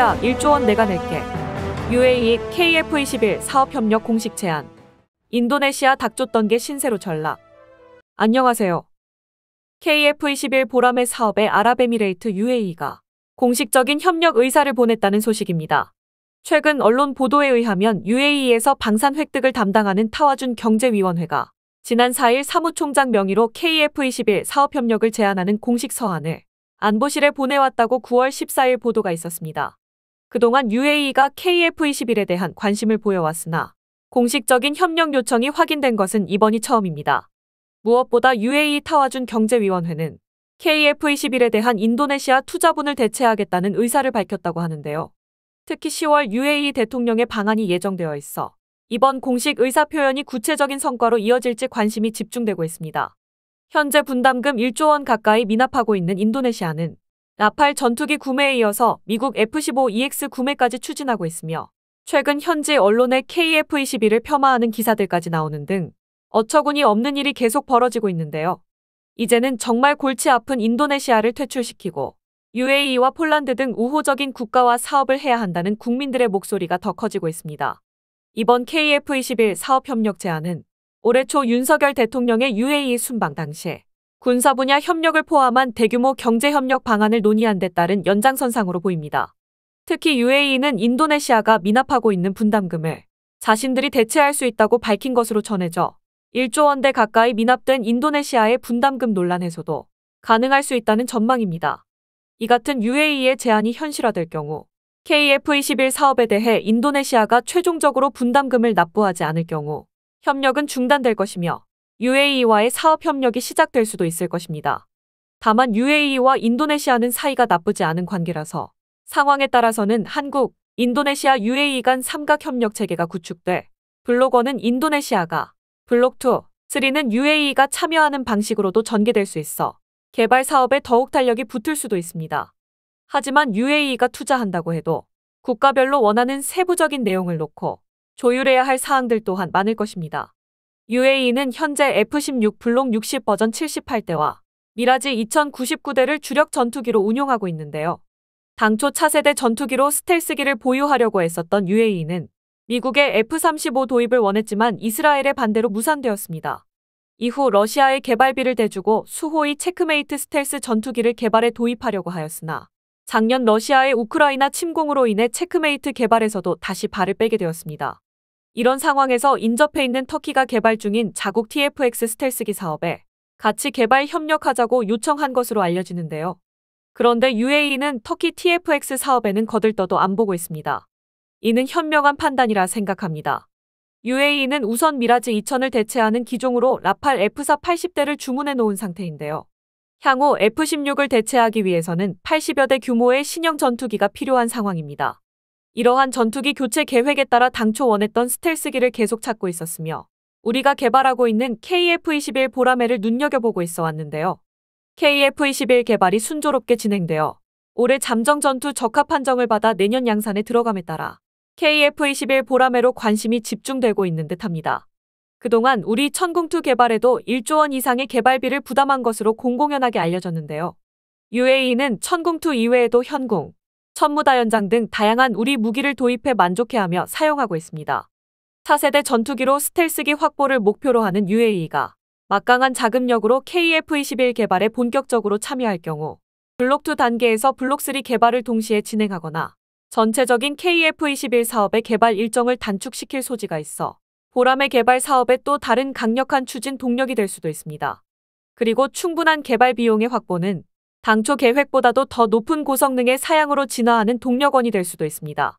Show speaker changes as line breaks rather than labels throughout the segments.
거야. 1조 원 내가 낼게. UAE KF21 사업협력 공식 제안. 인도네시아 닥쳤던게 신세로 전락. 안녕하세요. KF21 보람의 사업에 아랍에미레이트 UAE가 공식적인 협력 의사를 보냈다는 소식입니다. 최근 언론 보도에 의하면 UAE에서 방산 획득을 담당하는 타와준 경제위원회가 지난 4일 사무총장 명의로 KF21 사업협력을 제안하는 공식 서한을 안보실에 보내왔다고 9월 14일 보도가 있었습니다. 그동안 UAE가 KF-21에 대한 관심을 보여왔으나 공식적인 협력 요청이 확인된 것은 이번이 처음입니다. 무엇보다 UAE 타와준 경제위원회는 KF-21에 대한 인도네시아 투자분을 대체하겠다는 의사를 밝혔다고 하는데요. 특히 10월 UAE 대통령의 방안이 예정되어 있어 이번 공식 의사표현이 구체적인 성과로 이어질지 관심이 집중되고 있습니다. 현재 분담금 1조 원 가까이 미납하고 있는 인도네시아는 라팔 전투기 구매에 이어서 미국 F-15EX 구매까지 추진하고 있으며 최근 현지 언론에 k f 2 1을 폄하하는 기사들까지 나오는 등 어처구니 없는 일이 계속 벌어지고 있는데요. 이제는 정말 골치 아픈 인도네시아를 퇴출시키고 UAE와 폴란드 등 우호적인 국가와 사업을 해야 한다는 국민들의 목소리가 더 커지고 있습니다. 이번 KF-21 사업협력 제안은 올해 초 윤석열 대통령의 UAE 순방 당시에 군사 분야 협력을 포함한 대규모 경제협력 방안을 논의한 데 따른 연장선상으로 보입니다. 특히 UAE는 인도네시아가 미납하고 있는 분담금을 자신들이 대체할 수 있다고 밝힌 것으로 전해져 1조 원대 가까이 미납된 인도네시아의 분담금 논란 에서도 가능할 수 있다는 전망입니다. 이 같은 UAE의 제안이 현실화될 경우 KF-21 사업에 대해 인도네시아가 최종적으로 분담금을 납부하지 않을 경우 협력은 중단될 것이며 UAE와의 사업 협력이 시작될 수도 있을 것입니다. 다만 UAE와 인도네시아는 사이가 나쁘지 않은 관계라서 상황에 따라서는 한국, 인도네시아 UAE 간 삼각 협력 체계가 구축돼 블록원은 인도네시아가, 블록2, 3는 UAE가 참여하는 방식으로도 전개될 수 있어 개발 사업에 더욱 탄력이 붙을 수도 있습니다. 하지만 UAE가 투자한다고 해도 국가별로 원하는 세부적인 내용을 놓고 조율해야 할 사항들 또한 많을 것입니다. UAE는 현재 F-16 블록 60 버전 78대와 미라지 2099대를 주력 전투기로 운용하고 있는데요. 당초 차세대 전투기로 스텔스기를 보유하려고 했었던 UAE는 미국의 F-35 도입을 원했지만 이스라엘의 반대로 무산되었습니다. 이후 러시아의 개발비를 대주고 수호이 체크메이트 스텔스 전투기를 개발에 도입하려고 하였으나 작년 러시아의 우크라이나 침공으로 인해 체크메이트 개발에서도 다시 발을 빼게 되었습니다. 이런 상황에서 인접해 있는 터키가 개발 중인 자국 TFX 스텔스기 사업에 같이 개발 협력하자고 요청한 것으로 알려지는데요. 그런데 UAE는 터키 TFX 사업에는 거들떠도 안 보고 있습니다. 이는 현명한 판단이라 생각합니다. UAE는 우선 미라지 2000을 대체하는 기종으로 라팔 F4 80대를 주문해 놓은 상태인데요. 향후 F16을 대체하기 위해서는 80여 대 규모의 신형 전투기가 필요한 상황입니다. 이러한 전투기 교체 계획에 따라 당초 원했던 스텔스기를 계속 찾고 있었으며 우리가 개발하고 있는 KF-21 보라매를 눈여겨보고 있어 왔는데요. KF-21 개발이 순조롭게 진행되어 올해 잠정 전투 적합 판정을 받아 내년 양산에 들어감에 따라 KF-21 보라매로 관심이 집중되고 있는 듯합니다. 그동안 우리 천궁투 개발에도 1조 원 이상의 개발비를 부담한 것으로 공공연하게 알려졌는데요. UAE는 천궁투 이외에도 현궁, 천무다연장 등 다양한 우리 무기를 도입해 만족해하며 사용하고 있습니다. 4세대 전투기로 스텔스기 확보를 목표로 하는 UAE가 막강한 자금력으로 KF-21 개발에 본격적으로 참여할 경우 블록2 단계에서 블록3 개발을 동시에 진행하거나 전체적인 KF-21 사업의 개발 일정을 단축시킬 소지가 있어 보람의 개발 사업에 또 다른 강력한 추진 동력이 될 수도 있습니다. 그리고 충분한 개발 비용의 확보는 당초 계획보다도 더 높은 고성능의 사양으로 진화하는 동력원이 될 수도 있습니다.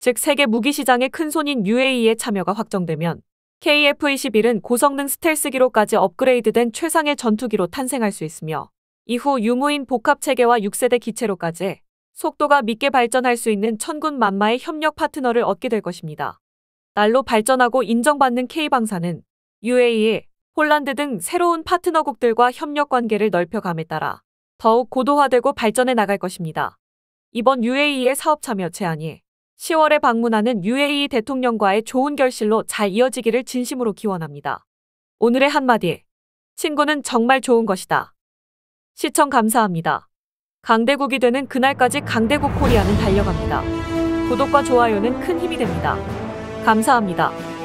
즉 세계 무기 시장의 큰손인 UAE의 참여가 확정되면 KF-21은 고성능 스텔스기로까지 업그레이드된 최상의 전투기로 탄생할 수 있으며 이후 유무인 복합체계와 6세대 기체로까지 속도가 믿게 발전할 수 있는 천군 만마의 협력 파트너를 얻게 될 것입니다. 날로 발전하고 인정받는 K방사는 UAE, 폴란드 등 새로운 파트너국들과 협력 관계를 넓혀감에 따라 더욱 고도화되고 발전해 나갈 것입니다. 이번 UAE의 사업 참여 제안이 10월에 방문하는 UAE 대통령과의 좋은 결실로 잘 이어지기를 진심으로 기원합니다. 오늘의 한마디. 친구는 정말 좋은 것이다. 시청 감사합니다. 강대국이 되는 그날까지 강대국 코리아는 달려갑니다. 구독과 좋아요는 큰 힘이 됩니다. 감사합니다.